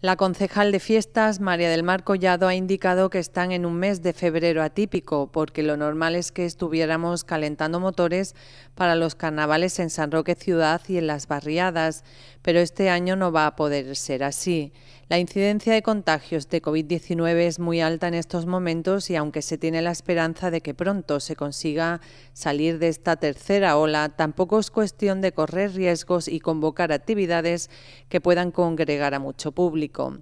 La concejal de fiestas, María del Mar Collado, ha indicado que están en un mes de febrero atípico, porque lo normal es que estuviéramos calentando motores para los carnavales en San Roque Ciudad y en las barriadas, pero este año no va a poder ser así. La incidencia de contagios de COVID-19 es muy alta en estos momentos y aunque se tiene la esperanza de que pronto se consiga salir de esta tercera ola, tampoco es cuestión de correr riesgos y convocar actividades que puedan congregar a mucho público.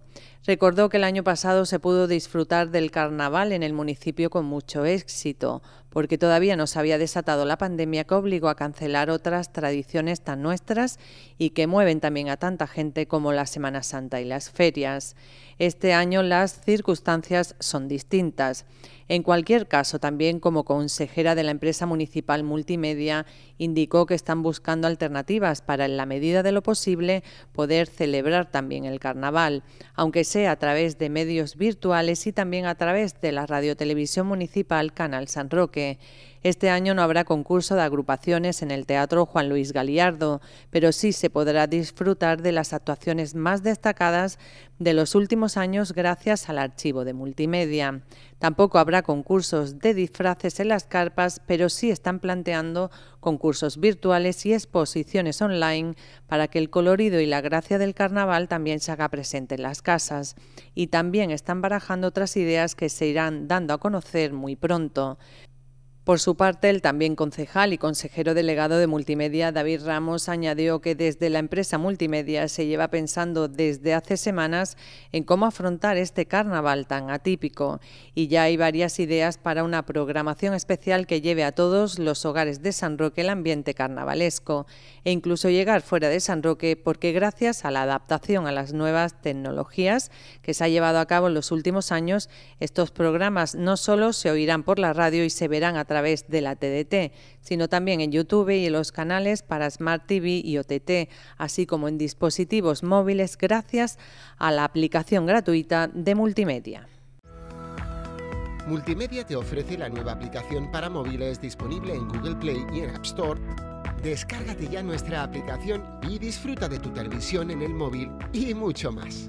Recordó que el año pasado se pudo disfrutar del carnaval en el municipio con mucho éxito, porque todavía no se había desatado la pandemia que obligó a cancelar otras tradiciones tan nuestras y que mueven también a tanta gente como la Semana Santa y las ferias. Este año las circunstancias son distintas. En cualquier caso, también como consejera de la empresa municipal multimedia, indicó que están buscando alternativas para, en la medida de lo posible, poder celebrar también el carnaval, aunque sea a través de medios virtuales y también a través de la radiotelevisión municipal Canal San Roque. Este año no habrá concurso de agrupaciones en el Teatro Juan Luis Galiardo, pero sí se podrá disfrutar de las actuaciones más destacadas de los últimos años gracias al archivo de multimedia. Tampoco habrá concursos de disfraces en las carpas, pero sí están planteando concursos virtuales y exposiciones online para que el colorido y la gracia del carnaval también se haga presente en las casas. Y también están barajando otras ideas que se irán dando a conocer muy pronto. Por su parte, el también concejal y consejero delegado de Multimedia, David Ramos, añadió que desde la empresa Multimedia se lleva pensando desde hace semanas en cómo afrontar este carnaval tan atípico y ya hay varias ideas para una programación especial que lleve a todos los hogares de San Roque el ambiente carnavalesco e incluso llegar fuera de San Roque porque gracias a la adaptación a las nuevas tecnologías que se ha llevado a cabo en los últimos años, estos programas no solo se oirán por la radio y se verán a través través de la TDT, sino también en YouTube y en los canales para Smart TV y OTT, así como en dispositivos móviles gracias a la aplicación gratuita de multimedia. Multimedia te ofrece la nueva aplicación para móviles disponible en Google Play y en App Store. Descárgate ya nuestra aplicación y disfruta de tu televisión en el móvil y mucho más.